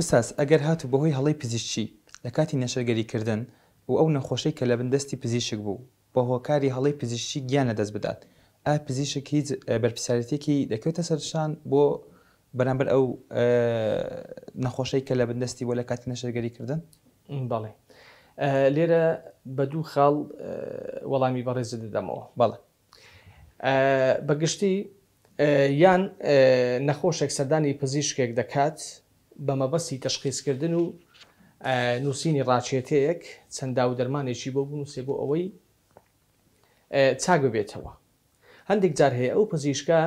ئستاس ئەگەر هاتو بەهۆی هەڵی پزیشکی لە کاتی نەشەرگەریکردن و ئەو نەخۆشەی کە لە بندستی پزیشک بوو بە هۆکاری هەڵی پزیشکی گیانە دەست بدات ئا پزیشک هیچ بەرپسیارەتێکی دەکەوێتە سەرشان بۆ بەرامبەر ئەو نەخۆشەی کە لە بندستی وە لە کاتی نەشەرگەریکردن بەڵێ لێرە بە دوو خاڵ وەڵامی بەڕێز دەدەمەوە بەڵێ بەگشتی یان نەخۆشێک سەردانی پزیشکێک دەکات بە مەبەستی تەشخیصکردن و نووسینی ڕاچێتەیەک چەندا و دەرمانێکی بۆ بنووسێ بۆ ئەوەی چاک ببێتەوە هەندێک جار هەیە ئەو پزیشکە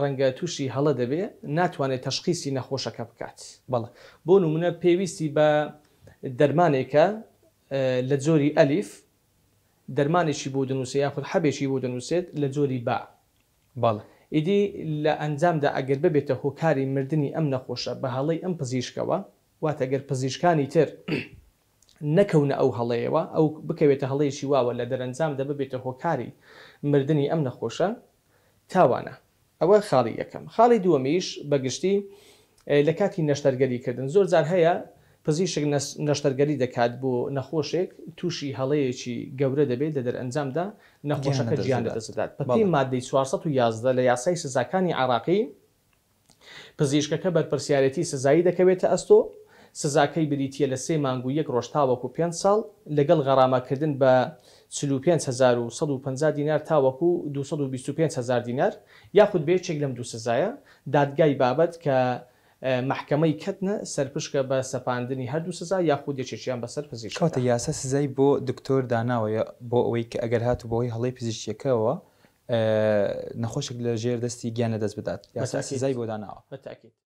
ڕەنگە تووشی هەڵە دەبێ ناتوانێت تەشخیسی نەخۆشەکە بکات بەڵە بۆ نمونە پێویستی بە دەرمانێکە لە جۆری ئەلیف دەرمانێکی بۆ دەنووسێ یاخود حەبێکی بۆ دەنووسێت لە جۆری با باڵە ئیدی لە ئەنجامدا ئەگەر ببێتە هۆکاری مردنی ئەم نەخۆشە بە هەڵی ئەم پزیشکەوە واتە گەر پزیشکانی تر نەکەونە ئەو هەڵەیەوە ئەو بکەوێتە هەڵەیەشی واوە لە دەرەنجامدا ببێتە هۆکاری مردنی ئەم نەخۆشە تاوانە ئەوە خاڵی یەکەم خاڵی دووەمیش بەگشتی لە کاتی نەشتەرگەریکردن زۆر جار هەیە پزیشک نەشتەرگەری دەکات بۆ نەخۆشێک تووشی هەڵەیەکی گەورە دەبێت لە دەر ئەنجامدا نەخۆشەکە گیان دەدەدات بەڵی مادەی 1911 لە یاسای سزاکانی عراقی پزیشکەکە بەرپرسیارەتی سزایی دەکەوێتە ئەستۆ سزاکەی بریتە لە سێ مانگ و یەک ڕۆژتاوەکو پێ ساڵ لەگەڵ غەرامەکردن بە 550 دینار تاوەکو 225 هزار دینار یاخود بێچێک لەم دوو سزایە دادگای بابەت کە محکەمەی کەتنە سەرپشکە بە سەپاندنی هەردوو سزا یاخود یەکێکیان بەسەر پزیش کاتە یاسە سزای بۆ دکتۆر داناوەیە بۆ ئەوەی کە ئەگەر هاتو بۆەوەی هەڵی پزیشکەکەەوە نەخۆشک لە ژێر دەستی گیان لە دەست بدات یاسا سزای بۆ داناوە بەتاکیت